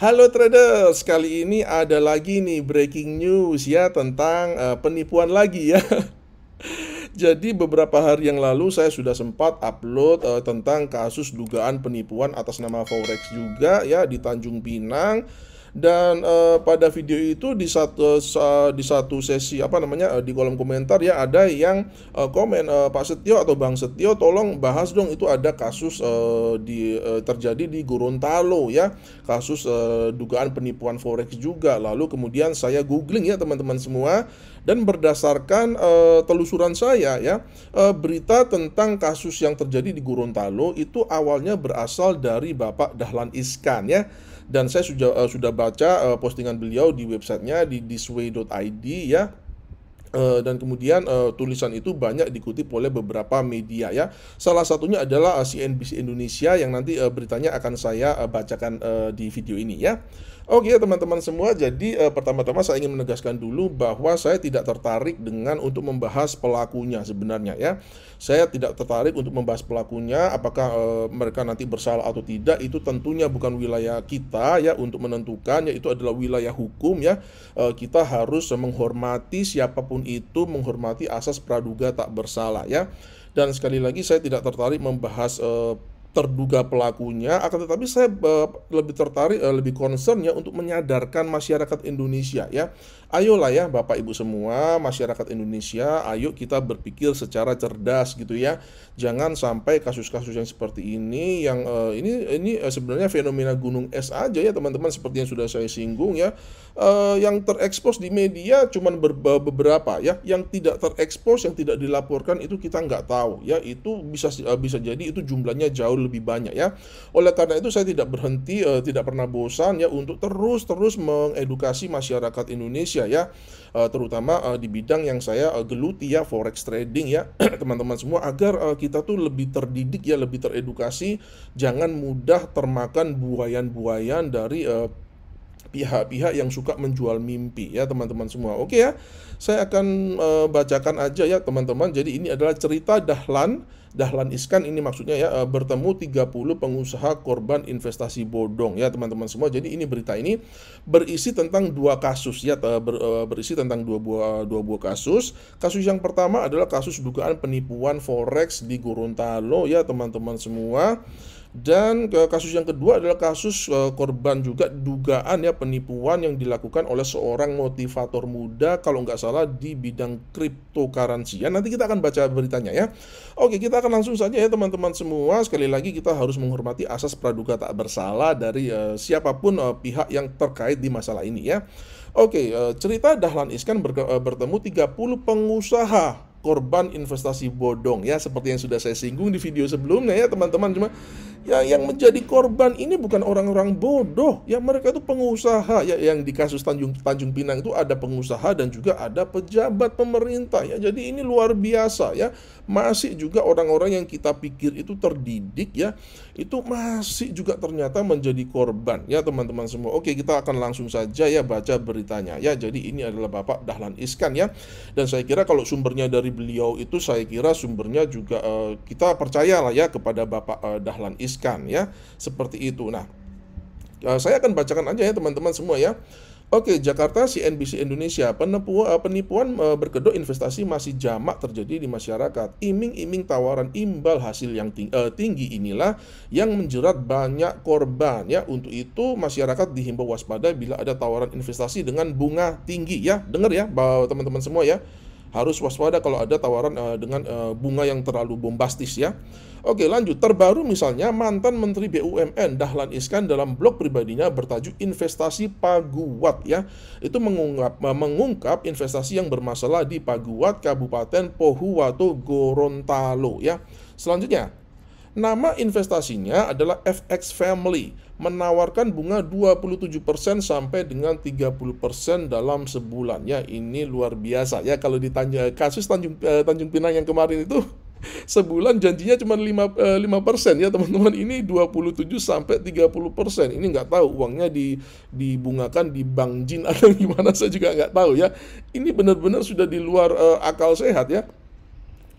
Halo traders, kali ini ada lagi nih breaking news ya tentang uh, penipuan lagi ya. Jadi beberapa hari yang lalu saya sudah sempat upload uh, tentang kasus dugaan penipuan atas nama forex juga ya di Tanjung Pinang dan uh, pada video itu di satu uh, di satu sesi apa namanya uh, di kolom komentar ya ada yang uh, komen uh, Pak Setio atau Bang Setio tolong bahas dong itu ada kasus uh, di uh, terjadi di Gorontalo ya kasus uh, dugaan penipuan forex juga lalu kemudian saya googling ya teman-teman semua dan berdasarkan uh, telusuran saya ya, uh, berita tentang kasus yang terjadi di Gorontalo itu awalnya berasal dari Bapak Dahlan Iskan ya. Dan saya sudah eh, sudah baca postingan beliau di websitenya di thisway.id ya Eh, dan kemudian uh, tulisan itu banyak dikutip oleh beberapa media ya. Salah satunya adalah uh, eh, CNBC Indonesia yang nanti uh, beritanya akan saya uh, bacakan uh, di video ini ya. Oke okay, ya, teman-teman semua, jadi uh, pertama-tama saya ingin menegaskan dulu bahwa saya tidak tertarik dengan untuk membahas pelakunya sebenarnya ya. Saya tidak tertarik untuk membahas pelakunya, apakah uh, mereka nanti bersalah atau tidak itu tentunya bukan wilayah kita ya untuk menentukan yaitu adalah wilayah hukum ya. Uh, kita harus menghormati siapapun apapun itu menghormati asas praduga tak bersalah ya. Dan sekali lagi saya tidak tertarik membahas uh, terduga pelakunya, akan tetapi saya uh, lebih tertarik, uh, lebih concern ya untuk menyadarkan masyarakat Indonesia ya. Ayolah ya Bapak Ibu semua, masyarakat Indonesia, ayo kita berpikir secara cerdas gitu ya. Jangan sampai kasus-kasus yang seperti ini yang uh, ini ini uh, sebenarnya fenomena gunung es aja ya teman-teman seperti yang sudah saya singgung ya. Uh, yang terekspos di media cuman beberapa ya, yang tidak terekspos, yang tidak dilaporkan itu kita nggak tahu ya. Itu bisa uh, bisa jadi itu jumlahnya jauh lebih banyak ya. Oleh karena itu saya tidak berhenti uh, tidak pernah bosan ya untuk terus-terus mengedukasi masyarakat Indonesia ya uh, terutama uh, di bidang yang saya uh, geluti ya forex trading ya teman-teman semua agar uh, kita tuh lebih terdidik ya lebih teredukasi jangan mudah termakan buayan-buayan dari uh, pihak-pihak yang suka menjual mimpi ya teman-teman semua. Oke ya. Saya akan uh, bacakan aja ya teman-teman. Jadi ini adalah cerita Dahlan Dahlan Iskan ini maksudnya ya eh, bertemu 30 pengusaha korban investasi bodong ya teman-teman semua. Jadi ini berita ini berisi tentang dua kasus ya eh, ber, eh, berisi tentang dua buah dua buah kasus. Kasus yang pertama adalah kasus dugaan penipuan forex di Gorontalo ya teman-teman semua. Dan ke kasus yang kedua adalah kasus e, korban juga dugaan ya penipuan yang dilakukan oleh seorang motivator muda kalau nggak salah di bidang cryptocurrency. Ya, nanti kita akan baca beritanya ya. Oke, kita akan langsung saja ya teman-teman semua. Sekali lagi kita harus menghormati asas praduga tak bersalah dari e, siapapun e, pihak yang terkait di masalah ini ya. Oke, e, cerita Dahlan Iskan ber, e, bertemu 30 pengusaha korban investasi bodong ya seperti yang sudah saya singgung di video sebelumnya ya teman-teman cuma -teman. Ya, yang menjadi korban ini bukan orang-orang bodoh, ya mereka itu pengusaha. Ya, yang di kasus Tanjung Tanjung Pinang itu ada pengusaha dan juga ada pejabat pemerintah. Ya, jadi ini luar biasa ya. Masih juga orang-orang yang kita pikir itu terdidik ya, itu masih juga ternyata menjadi korban ya teman-teman semua. Oke, kita akan langsung saja ya baca beritanya. Ya, jadi ini adalah Bapak Dahlan Iskan ya. Dan saya kira kalau sumbernya dari beliau itu saya kira sumbernya juga uh, kita percayalah ya kepada Bapak uh, Dahlan Iskan ya. Seperti itu. Nah, eh, saya akan bacakan aja ya teman-teman semua ya. Oke, Jakarta CNBC Indonesia. Eh, penipuan, penipuan eh, berkedok investasi masih jamak terjadi di masyarakat. Iming-iming tawaran imbal hasil yang tinggi, uh, eh, tinggi inilah yang menjerat banyak korban ya. Untuk itu masyarakat dihimbau waspada bila ada tawaran investasi dengan bunga tinggi ya. Dengar ya, teman-teman semua ya harus waspada kalau ada tawaran uh, dengan uh, bunga yang terlalu bombastis ya. Oke, lanjut. Terbaru misalnya mantan Menteri BUMN Dahlan Iskan dalam blog pribadinya bertajuk Investasi Paguat ya. Itu mengungkap eh, mengungkap investasi yang bermasalah di Paguat Kabupaten Pohuwato Gorontalo ya. Selanjutnya, Nama investasinya adalah FX Family, menawarkan bunga 27% sampai dengan 30% dalam sebulan. Ya, ini luar biasa. Ya, kalau di kasus Tanjung eh, Tanjung Pinang yang kemarin itu sebulan janjinya cuma 5 eh, persen ya teman-teman ini 27 sampai 30 persen ini nggak tahu uangnya di dibungakan di bank jin atau gimana saya juga nggak tahu ya ini benar-benar sudah di luar uh, akal sehat ya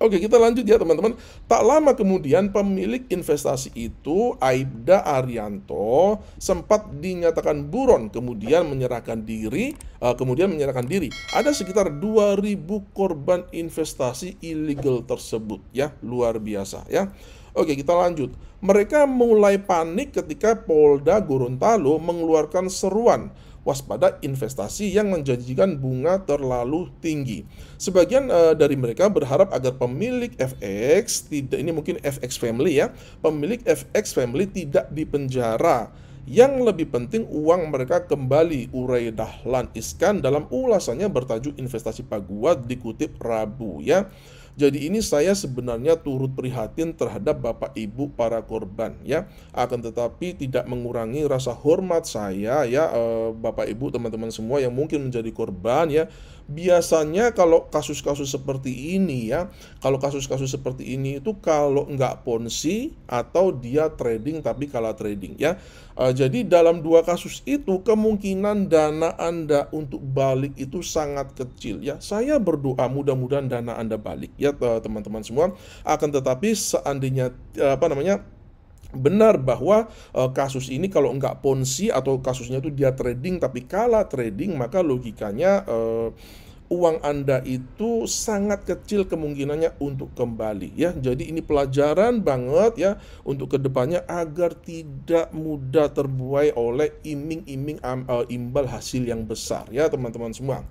Oke, kita lanjut ya teman-teman. Tak lama kemudian pemilik investasi itu Aibda Arianto sempat dinyatakan buron kemudian menyerahkan diri uh, kemudian menyerahkan diri. Ada sekitar 2000 korban investasi ilegal tersebut ya, luar biasa ya. Oke, kita lanjut. Mereka mulai panik ketika Polda Gorontalo mengeluarkan seruan waspada investasi yang menjanjikan bunga terlalu tinggi. Sebagian uh, dari mereka berharap agar pemilik FX tidak ini mungkin FX family ya, pemilik FX family tidak dipenjara. Yang lebih penting uang mereka kembali urai Dahlan Iskan dalam ulasannya bertajuk investasi paguat dikutip Rabu ya. Jadi ini saya sebenarnya turut prihatin terhadap Bapak Ibu para korban ya. Akan tetapi tidak mengurangi rasa hormat saya ya eh, Bapak Ibu teman-teman semua yang mungkin menjadi korban ya biasanya kalau kasus-kasus seperti ini ya, kalau kasus-kasus seperti ini itu kalau nggak ponzi atau dia trading tapi kalah trading ya. Uh, jadi dalam dua kasus itu kemungkinan dana Anda untuk balik itu sangat kecil ya. Saya berdoa mudah-mudahan dana Anda balik ya teman-teman semua. Akan tetapi seandainya eh, apa namanya benar bahwa e, kasus ini kalau nggak ponzi atau kasusnya itu dia trading tapi kalah trading maka logikanya e, uang Anda itu sangat kecil kemungkinannya untuk kembali ya. Jadi ini pelajaran banget ya untuk kedepannya agar tidak mudah terbuai oleh iming-iming e, imbal hasil yang besar ya teman-teman semua.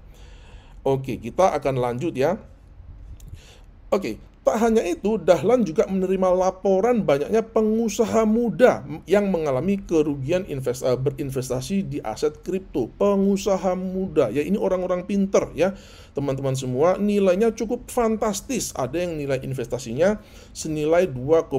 Oke, kita akan lanjut ya. Oke, Tak hanya itu, Dahlan juga menerima laporan banyaknya pengusaha muda yang mengalami kerugian uh, berinvestasi di aset kripto. Pengusaha muda, ya ini orang-orang pinter ya, teman-teman semua, nilainya cukup fantastis. Ada yang nilai investasinya senilai 2,5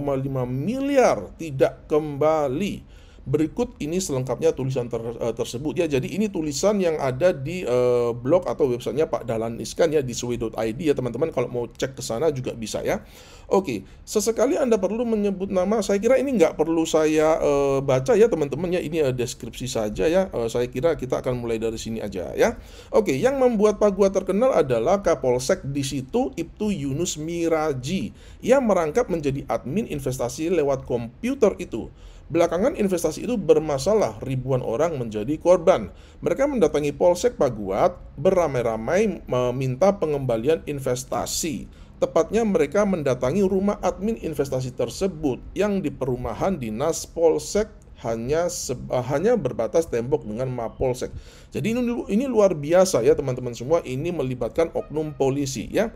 miliar tidak kembali. Berikut ini selengkapnya tulisan ter, uh, tersebut ya. Jadi ini tulisan yang ada di uh, blog atau websitenya Pak Dahlan Iskan ya di sway.id ya teman-teman. Kalau mau cek ke sana juga bisa ya. Oke, sesekali Anda perlu menyebut nama. Saya kira ini nggak perlu saya uh, baca ya teman-teman ya. Ini uh, deskripsi saja ya. Uh, saya kira kita akan mulai dari sini aja ya. Oke, yang membuat Pak Gua terkenal adalah Kapolsek di situ Ibtu Yunus Miraji yang merangkap menjadi admin investasi lewat komputer itu. Belakangan investasi itu bermasalah, ribuan orang menjadi korban. Mereka mendatangi Polsek Paguat beramai-ramai meminta pengembalian investasi. Tepatnya mereka mendatangi rumah admin investasi tersebut yang di perumahan dinas Polsek hanya uh, hanya berbatas tembok dengan Mapolsek. Jadi ini ini luar biasa ya teman-teman semua, ini melibatkan oknum polisi ya.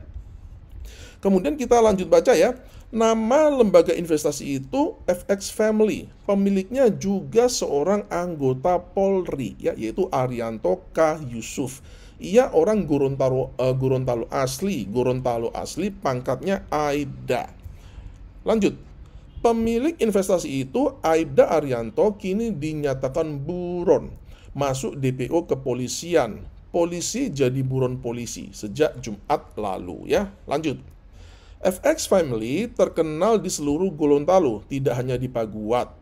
Kemudian kita lanjut baca ya. Nama lembaga investasi itu FX Family. Pemiliknya juga seorang anggota Polri ya, yaitu Arianto K Yusuf. Ia orang Gorontalo uh, Gorontalo asli, Gorontalo asli pangkatnya Aibda. Lanjut. Pemilik investasi itu Aibda Arianto kini dinyatakan buron masuk DPO kepolisian. Polisi jadi buron polisi sejak Jumat lalu ya. Lanjut. FX Family terkenal di seluruh Gorontalo, tidak hanya di Paguat.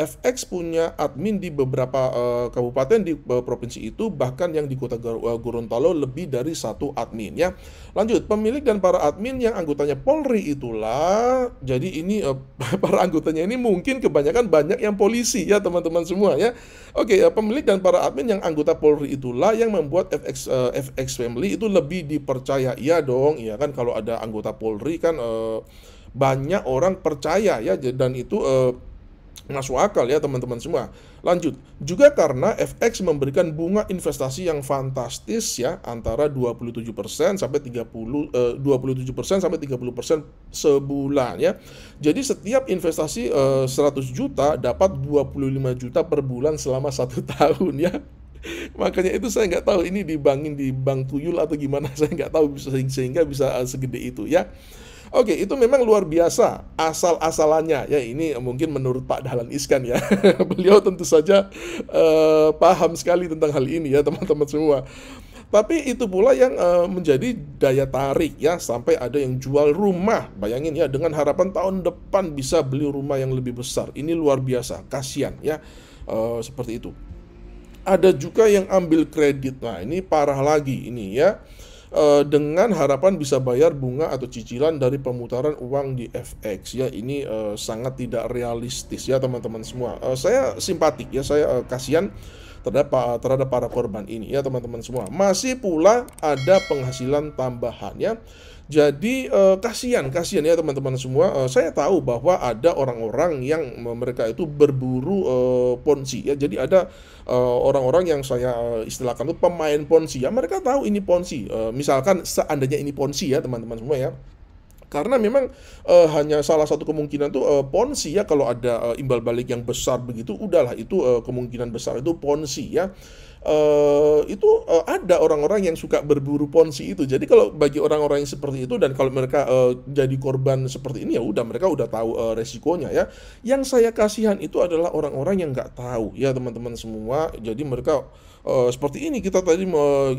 FX punya admin di beberapa uh, kabupaten di uh, provinsi itu bahkan yang di kota eh, Gorontalo lebih dari satu admin ya. Lanjut, pemilik dan para admin yang anggotanya Polri itulah. Jadi ini uh, para anggotanya ini mungkin kebanyakan banyak yang polisi ya teman-teman semua ya. Oke, okay, uh, pemilik dan para admin yang anggota Polri itulah yang membuat FX uh, FX Family itu lebih dipercaya. ya dong, ya kan kalau ada anggota Polri kan uh, banyak orang percaya ya dan itu uh, Masuk akal ya teman-teman semua. Lanjut, juga karena FX memberikan bunga investasi yang fantastis ya antara 27% sampai 30 eh, 27% sampai 30% sebulan ya. Jadi setiap investasi eh, 100 juta dapat 25 juta per bulan selama satu tahun ya. Makanya itu saya nggak tahu ini dibangun di Bank Tuyul atau gimana saya nggak tahu bisa sehingga bisa eh, segede itu ya. Oke, itu memang luar biasa asal-asalannya. Ya ini mungkin menurut Pak Dahlan Iskan ya. Beliau tentu saja uh, paham sekali tentang hal ini ya teman-teman semua. Tapi itu pula yang uh, menjadi daya tarik ya sampai ada yang jual rumah. Bayangin ya dengan harapan tahun depan bisa beli rumah yang lebih besar. Ini luar biasa, kasihan ya uh, seperti itu. Ada juga yang ambil kredit. Nah, ini parah lagi ini ya Eh, dengan harapan bisa bayar bunga atau cicilan dari pemutaran uang di FX ya ini uh, sangat tidak realistis ya teman-teman semua uh, saya simpatik ya saya uh, kasihan terhadap terhadap para korban ini ya teman-teman semua. Masih pula ada penghasilan tambahan ya. Jadi eh, kasihan kasihan ya teman-teman semua. Eh, saya tahu bahwa ada orang-orang yang eh, mereka itu berburu eh, ponzi ya. Jadi ada eh, orang-orang yang saya eh, istilahkan itu pemain ponzi ya. Mereka tahu ini ponzi. Eh, misalkan seandainya ini ponzi ya teman-teman semua ya karena memang uh, hanya salah satu kemungkinan tuh uh, ponzi ya kalau ada uh, imbal balik yang besar begitu udahlah itu uh, kemungkinan besar itu ponzi ya uh, itu uh, ada orang-orang yang suka berburu ponzi itu. Jadi kalau bagi orang-orang yang seperti itu dan kalau mereka uh, jadi korban seperti ini ya udah mereka udah tahu uh, resikonya ya. Yang saya kasihan itu adalah orang-orang yang nggak tahu ya teman-teman semua. Jadi mereka uh, seperti ini kita tadi uh,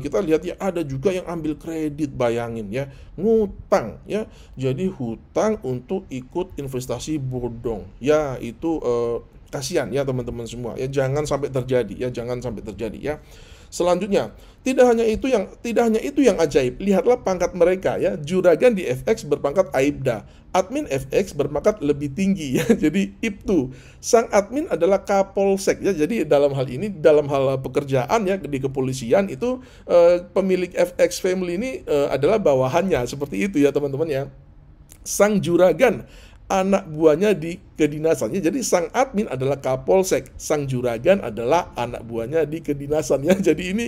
kita lihat ya ada juga yang ambil kredit bayangin ya ngutang ya. Jadi hutang untuk ikut investasi bodong ya itu uh, Kasihan ya teman-teman semua. Ya jangan sampai terjadi ya, jangan sampai terjadi ya. Selanjutnya, tidak hanya itu yang tidak hanya itu yang ajaib. Lihatlah pangkat mereka ya. Juragan di FX berpangkat Aibda, admin FX berpangkat lebih tinggi ya. Jadi Ibtu, sang admin adalah Kapolsek ya. Jadi dalam hal ini dalam hal pekerjaan ya di kepolisian itu eh, pemilik FX family ini eh, adalah bawahannya seperti itu ya teman-teman ya. Sang juragan anak buahnya di kedinasannya. Jadi sang admin adalah Kapolsek, sang juragan adalah anak buahnya di kedinasannya. Jadi ini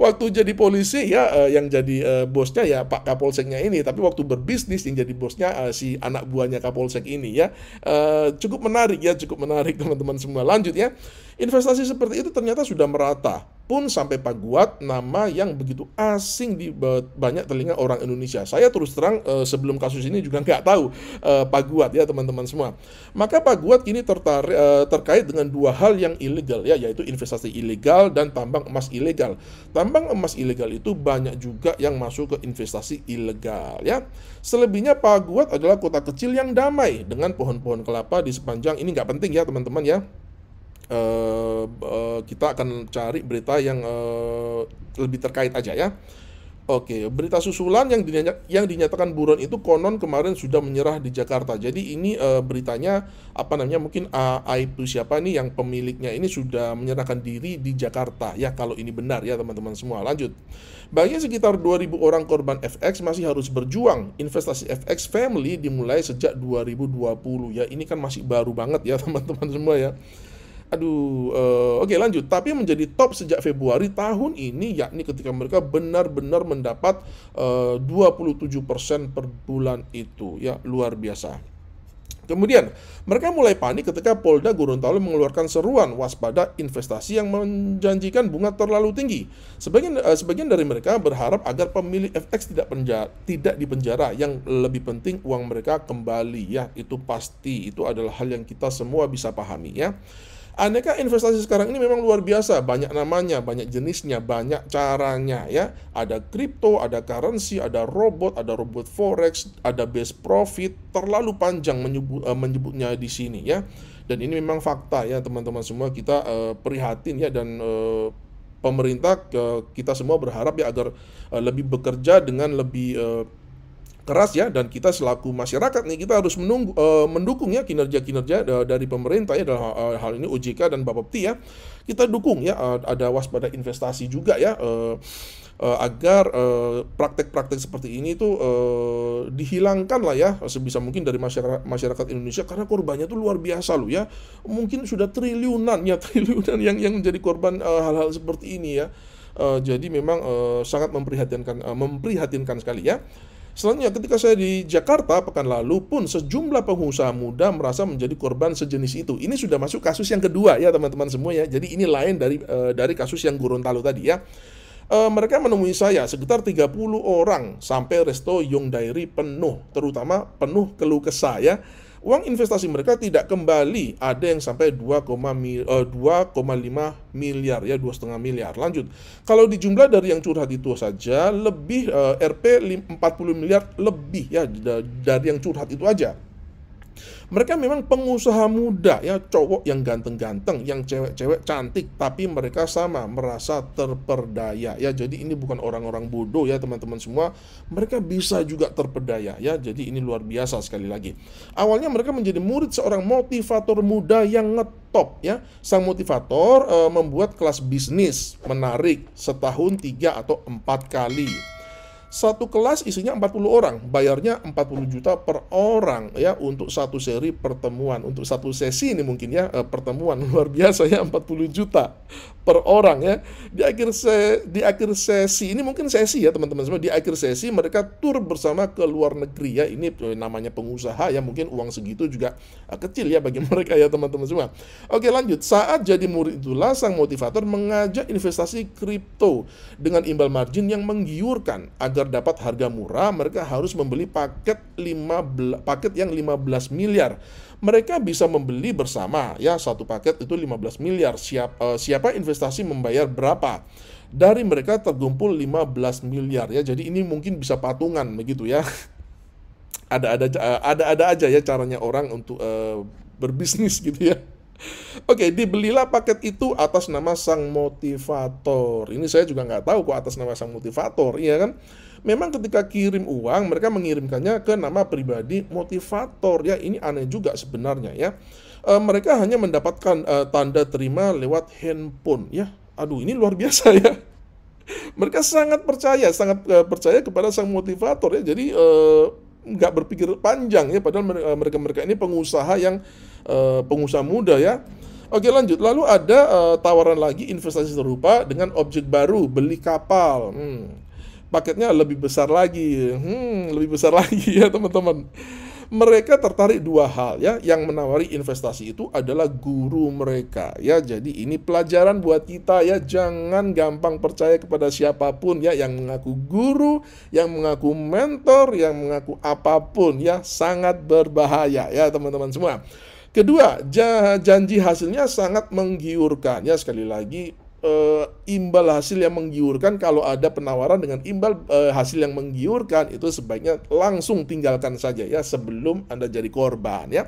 waktu jadi polisi ya eh, yang jadi eh, bosnya ya Pak Kapolseknya ini, tapi waktu berbisnis yang jadi bosnya eh, si anak buahnya Kapolsek ini ya. Eh, cukup menarik ya, cukup menarik teman-teman semua. Lanjut ya. Investasi seperti itu ternyata sudah merata pun sampai paguat nama yang begitu asing di banyak telinga orang Indonesia. Saya terus terang eh, sebelum kasus ini juga nggak tahu eh, paguat ya teman-teman semua. Maka paguat kini tertarik, eh, terkait dengan dua hal yang ilegal ya yaitu investasi ilegal dan tambang emas ilegal. Tambang emas ilegal itu banyak juga yang masuk ke investasi ilegal ya. Selebihnya paguat adalah kota kecil yang damai dengan pohon-pohon kelapa di sepanjang ini nggak penting ya teman-teman ya Uh, kita akan cari berita yang uh, lebih terkait aja ya. Oke, okay, berita susulan yang dinyat, yang dinyatakan buron itu konon kemarin sudah menyerah di Jakarta. Jadi ini uh, beritanya apa namanya mungkin AI itu siapa nih yang pemiliknya ini sudah menyerahkan diri di Jakarta. Ya kalau ini benar ya teman-teman semua. Lanjut. Bagi sekitar 2000 orang korban FX masih harus berjuang. Investasi FX Family dimulai sejak 2020 ya. Ini kan masih baru banget ya teman-teman semua ya. Aduh, uh, oke okay, lanjut. Tapi menjadi top sejak Februari tahun ini, yakni ketika mereka benar-benar mendapat eh, uh, 27% per bulan itu, ya luar biasa. Kemudian, mereka mulai panik ketika Polda Gorontalo mengeluarkan seruan waspada investasi yang menjanjikan bunga terlalu tinggi. Sebagian, uh, sebagian dari mereka berharap agar pemilik FX tidak, penjara, tidak dipenjara. Yang lebih penting uang mereka kembali ya, itu pasti. Itu adalah hal yang kita semua bisa pahami ya. Aneka investasi sekarang ini memang luar biasa, banyak namanya, banyak jenisnya, banyak caranya ya. Ada kripto, ada currency, ada robot, ada robot forex, ada base profit, terlalu panjang menyebut, uh, eh, menyebutnya di sini ya. Dan ini memang fakta ya teman-teman semua kita uh, prihatin ya dan uh, pemerintah uh, kita semua berharap ya agar uh, lebih bekerja dengan lebih uh, keras ya dan kita selaku masyarakat nih kita harus menunggu uh, mendukung ya kinerja-kinerja eh, dari pemerintah ya dalam uh, hal ini OJK dan Bapepti ya. Kita dukung ya uh, ada waspada investasi juga ya uh, uh, agar praktek-praktek uh, seperti ini itu uh, dihilangkan lah ya sebisa mungkin dari masyarakat masyarakat Indonesia karena korbannya itu luar biasa loh ya. Mungkin sudah triliunan ya triliunan yang yang menjadi korban hal-hal uh, seperti ini ya. Uh, jadi memang uh, sangat memprihatinkan uh, memprihatinkan sekali ya. Selanjutnya ketika saya di Jakarta pekan lalu pun sejumlah pengusaha muda merasa menjadi korban sejenis itu. Ini sudah masuk kasus yang kedua ya teman-teman semua ya. Jadi ini lain dari e, dari kasus yang Gorontalo tadi ya. E, mereka menemui saya sekitar 30 orang sampai resto Young Diary penuh, terutama penuh keluh kesah ya uang investasi mereka tidak kembali ada yang sampai 2,5 eh, miliar ya 2,5 miliar lanjut kalau dijumlah dari yang curhat itu saja lebih Rp RP 40 miliar lebih ya dari yang curhat itu aja mereka memang pengusaha muda ya, cowok yang ganteng-ganteng, yang cewek-cewek cantik, tapi mereka sama merasa terperdaya ya. Jadi ini bukan orang-orang bodoh ya teman-teman semua, mereka bisa juga terperdaya ya. Jadi ini luar biasa sekali lagi. Awalnya mereka menjadi murid seorang motivator muda yang ngetop ya. Sang motivator e, membuat kelas bisnis menarik setahun tiga atau empat kali satu kelas isinya 40 orang, bayarnya 40 juta per orang ya untuk satu seri pertemuan, untuk satu sesi ini mungkin ya eh, pertemuan luar biasa ya 40 juta per orang ya. Di akhir se di akhir sesi ini mungkin sesi ya teman-teman semua di akhir sesi mereka tur bersama ke luar negeri ya. Ini eh, namanya pengusaha ya mungkin uang segitu juga eh, kecil ya bagi mereka ya teman-teman semua. Oke, lanjut. Saat jadi murid itulah sang motivator mengajak investasi kripto dengan imbal margin yang menggiurkan agar dapat harga murah, mereka harus membeli paket 5 paket yang 15 miliar. Mereka bisa membeli bersama ya satu paket itu 15 miliar. Siap, uh, siapa investasi membayar berapa? Dari mereka terkumpul 15 miliar ya. Jadi ini mungkin bisa patungan begitu ya. Ada-ada ada-ada eh, aja ya caranya orang untuk uh, berbisnis gitu ya. Oke, okay, dibelilah paket itu atas nama sang motivator. Ini saya juga nggak tahu kok atas nama sang motivator, iya kan? memang ketika kirim uang mereka mengirimkannya ke nama pribadi motivator ya ini aneh juga sebenarnya ya e, mereka hanya mendapatkan e, tanda terima lewat handphone ya aduh ini luar biasa ya mereka sangat percaya sangat e, percaya kepada sang motivator ya jadi e, nggak berpikir panjang ya padahal e, mereka mereka ini pengusaha yang e, pengusaha muda ya oke lanjut lalu ada uh, tawaran lagi investasi serupa dengan objek baru beli kapal hmm paketnya lebih besar lagi. Hmm, lebih besar lagi ya teman-teman. Mereka tertarik dua hal ya, yang menawari investasi itu adalah guru mereka ya. Jadi ini pelajaran buat kita ya, jangan gampang percaya kepada siapapun ya yang mengaku guru, yang mengaku mentor, yang mengaku apapun ya, sangat berbahaya ya teman-teman semua. Kedua, janji hasilnya sangat menggiurkan ya sekali lagi uh, imbal hasil yang menggiurkan kalau ada penawaran dengan imbal uh, hasil yang menggiurkan itu sebaiknya langsung tinggalkan saja ya sebelum Anda jadi korban ya.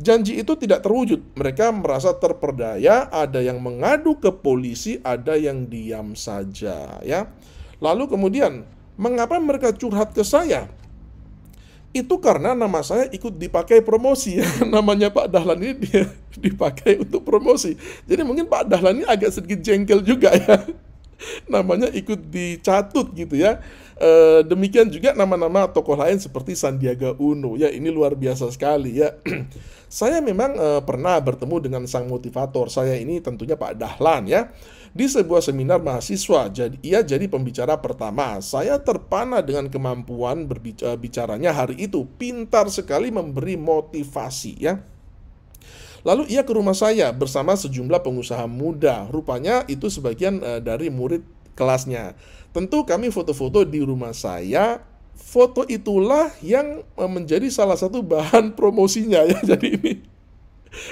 Janji itu tidak terwujud. Mereka merasa terperdaya, ada yang mengadu ke polisi, ada yang diam saja ya. Lalu kemudian, mengapa mereka curhat ke saya? Itu karena nama saya ikut dipakai promosi ya. Namanya Pak Dahlan ini dia dipakai untuk promosi. Jadi mungkin Pak Dahlan ini agak sedikit jengkel juga ya. Namanya ikut dicatut gitu ya. Eh, demikian juga nama-nama tokoh lain seperti Sandiaga Uno. Ya, ini luar biasa sekali ya. saya memang eh, pernah bertemu dengan sang motivator. Saya ini tentunya Pak Dahlan ya. Di sebuah seminar mahasiswa, jadi ia jadi pembicara pertama. Saya terpana dengan kemampuan berbicaranya eh, hari itu. Pintar sekali memberi motivasi ya. Lalu ia ke rumah saya bersama sejumlah pengusaha muda. Rupanya itu sebagian dari murid kelasnya. Tentu kami foto-foto di rumah saya. Foto itulah yang eh, menjadi salah satu bahan promosinya ya. Jadi ini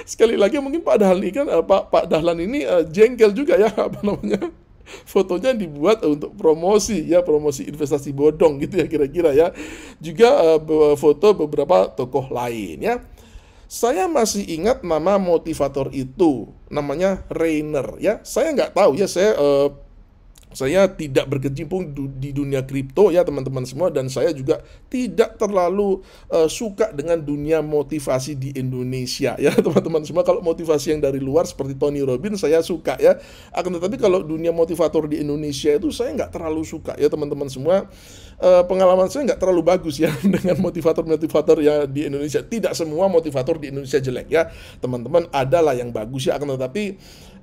sekali lagi mungkin Pak Dahlan ini kan eh, Pak Pak Dahlan ini uh, jengkel juga ya apa namanya fotonya dibuat untuk promosi ya promosi investasi bodong gitu ya kira-kira ya juga uh, foto beberapa tokoh lain ya saya masih ingat nama motivator itu namanya Rainer ya saya nggak tahu ya saya uh, saya tidak berkecimpung di dunia kripto ya teman-teman semua dan saya juga tidak terlalu uh, suka dengan dunia motivasi di Indonesia ya teman-teman semua kalau motivasi yang dari luar seperti Tony Robbins saya suka ya akan tetapi kalau dunia motivator di Indonesia itu saya nggak terlalu suka ya teman-teman semua uh, pengalaman saya nggak terlalu bagus ya dengan motivator-motivator ya di Indonesia tidak semua motivator di Indonesia jelek ya teman-teman adalah yang bagus ya akan tetapi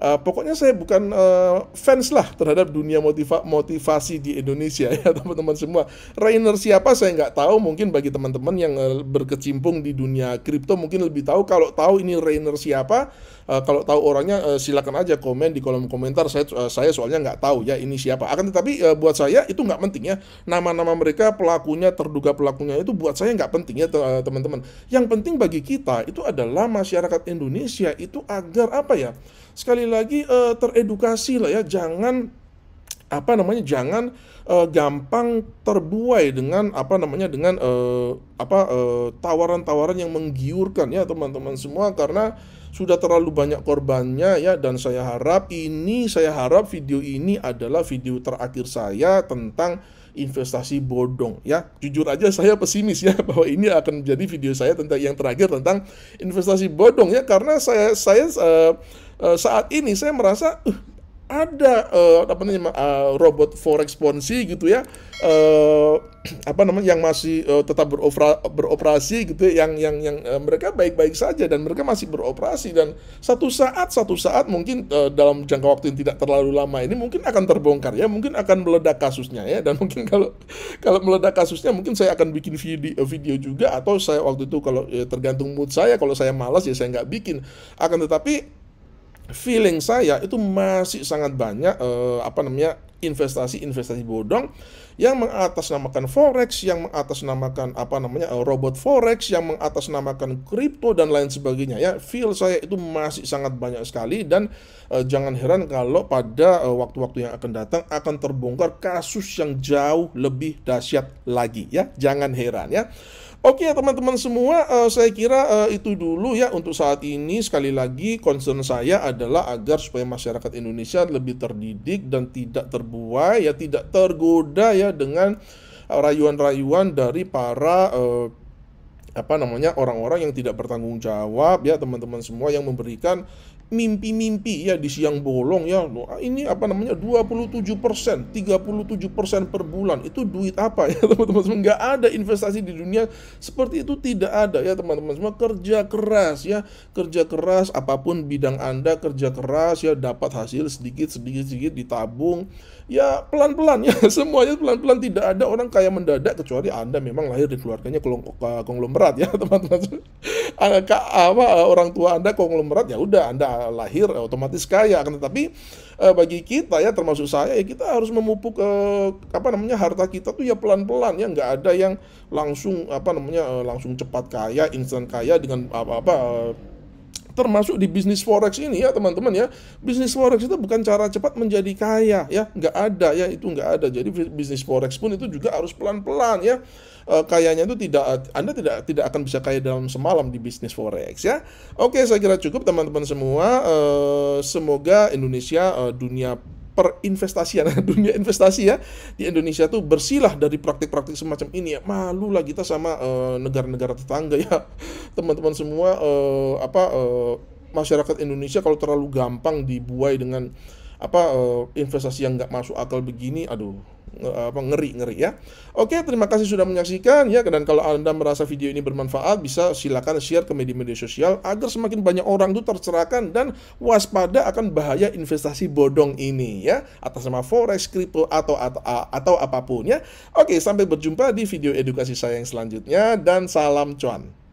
uh, pokoknya saya bukan uh, fans lah terhadap dunia motiva motivasi di Indonesia ya teman-teman semua. Rainer siapa saya nggak tahu, mungkin bagi teman-teman yang eh, berkecimpung di dunia kripto mungkin lebih tahu. Kalau tahu ini Rainer siapa, Eh, kalau tahu orangnya uh, silakan aja komen di kolom komentar saya uh, saya soalnya nggak tahu ya ini siapa akan tetapi uh, buat saya itu nggak penting ya nama-nama mereka pelakunya terduga pelakunya itu buat saya nggak penting ya teman-teman yang penting bagi kita itu adalah masyarakat Indonesia itu agar apa ya sekali lagi uh, teredukasi lah ya jangan apa namanya jangan uh, gampang terbuai dengan apa namanya dengan uh, apa tawaran-tawaran uh, yang menggiurkan ya teman-teman semua karena sudah terlalu banyak korbannya ya dan saya harap ini saya harap video ini adalah video terakhir saya tentang investasi bodong ya jujur aja saya pesimis ya bahwa ini akan menjadi video saya tentang yang terakhir tentang investasi bodong ya karena saya saya uh, uh, saat ini saya merasa uh, ada uh, apa namanya uh, robot forex ponzi gitu ya uh, apa namanya yang masih uh, tetap beropera, beroperasi gitu ya, yang yang yang uh, mereka baik-baik saja dan mereka masih beroperasi dan satu saat satu saat mungkin uh, dalam jangka waktu yang tidak terlalu lama ini mungkin akan terbongkar ya mungkin akan meledak kasusnya ya dan mungkin kalau kalau meledak kasusnya mungkin saya akan bikin video video juga atau saya waktu itu kalau ya, tergantung mood saya kalau saya malas ya saya nggak bikin akan tetapi feeling saya itu masih sangat banyak uh, apa namanya investasi-investasi bodong yang mengatasnamakan forex, yang mengatasnamakan apa namanya eh, robot forex, yang mengatasnamakan kripto dan lain sebagainya ya. Feel saya itu masih sangat banyak sekali dan eh, jangan heran kalau pada waktu eh, waktu-waktu yang akan datang akan terbongkar kasus yang jauh lebih dahsyat lagi ya. Jangan heran ya. Oke okay, ya, teman-teman semua, uh, saya kira uh, itu dulu ya untuk saat ini. Sekali lagi concern saya adalah agar supaya masyarakat Indonesia lebih terdidik dan tidak terbuai ya, tidak tergoda ya dia dengan uh, rayuan-rayuan dari para uh, apa namanya orang-orang yang tidak bertanggung jawab ya teman-teman semua yang memberikan mimpi-mimpi ya di siang bolong ya ini apa namanya 27 persen 37 persen per bulan itu duit apa ya teman-teman semua nggak ada investasi di dunia seperti itu tidak ada ya teman-teman semua kerja keras ya kerja keras apapun bidang anda kerja keras ya dapat hasil sedikit sedikit sedikit ditabung ya pelan-pelan ya semuanya pelan-pelan tidak ada orang kaya mendadak kecuali anda memang lahir di keluarganya konglomerat ya teman-teman Eh, apa eh, orang tua Anda konglomerat ya udah Anda lahir eh, otomatis kaya akan tetapi bagi kita ya termasuk saya ya kita harus memupuk eh, apa namanya harta kita tuh ya pelan-pelan ya nggak ada yang langsung apa namanya langsung cepat kaya instan kaya dengan apa-apa termasuk di bisnis forex ini ya teman-teman ya bisnis forex itu bukan cara cepat menjadi kaya ya nggak ada ya itu nggak ada jadi bisnis forex pun itu juga harus pelan-pelan ya e, kayanya itu tidak Anda tidak tidak akan bisa kaya dalam semalam di bisnis forex ya oke saya kira cukup teman-teman semua e, semoga Indonesia e, dunia perinvestasian dunia investasi ya di Indonesia tuh bersilah dari praktik-praktik semacam ini ya malu lah kita sama eh, negara-negara uh, tetangga ya teman-teman semua uh, apa uh, masyarakat Indonesia kalau terlalu gampang dibuai dengan apa uh, investasi yang nggak masuk akal begini aduh apa ngeri ngeri ya. Oke, terima kasih sudah menyaksikan ya dan kalau Anda merasa video ini bermanfaat bisa silakan share ke media-media sosial agar semakin banyak orang itu tercerahkan dan waspada akan bahaya investasi bodong ini ya atas nama forex, crypto atau atau, atau apapun ya. Oke, sampai berjumpa di video edukasi saya yang selanjutnya dan salam cuan.